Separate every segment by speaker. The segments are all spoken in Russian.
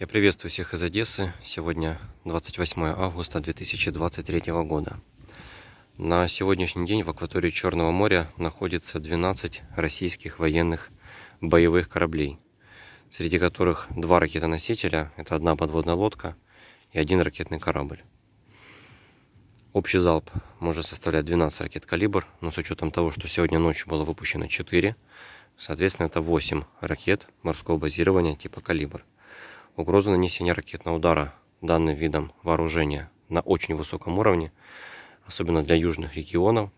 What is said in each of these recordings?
Speaker 1: Я приветствую всех из Одессы. Сегодня 28 августа 2023 года. На сегодняшний день в акватории Черного моря находится 12 российских военных боевых кораблей, среди которых два ракетоносителя, это одна подводная лодка и один ракетный корабль. Общий залп может составлять 12 ракет «Калибр», но с учетом того, что сегодня ночью было выпущено 4, соответственно, это 8 ракет морского базирования типа «Калибр» угрозу нанесения ракетного удара данным видом вооружения на очень высоком уровне, особенно для южных регионов,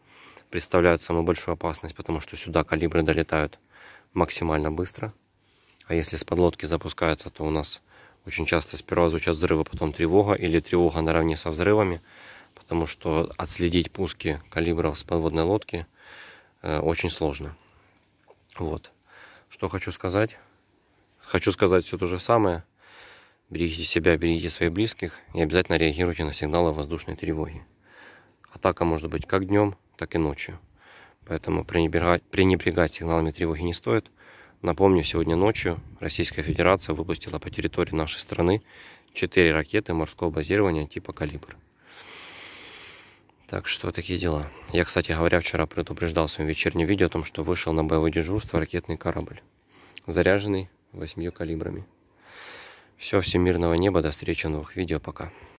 Speaker 1: представляют самую большую опасность, потому что сюда калибры долетают максимально быстро. А если с подлодки запускаются, то у нас очень часто сперва звучат взрывы, потом тревога или тревога наравне со взрывами, потому что отследить пуски калибров с подводной лодки э, очень сложно. Вот. Что хочу сказать? Хочу сказать все то же самое. Берегите себя, берегите своих близких и обязательно реагируйте на сигналы воздушной тревоги. Атака может быть как днем, так и ночью. Поэтому пренебрегать, пренебрегать сигналами тревоги не стоит. Напомню, сегодня ночью Российская Федерация выпустила по территории нашей страны 4 ракеты морского базирования типа «Калибр». Так что такие дела. Я, кстати говоря, вчера предупреждал в своем вечернем видео о том, что вышел на боевое дежурство ракетный корабль, заряженный восьмью калибрами. Все, всемирного неба, до встречи в новых видео, пока.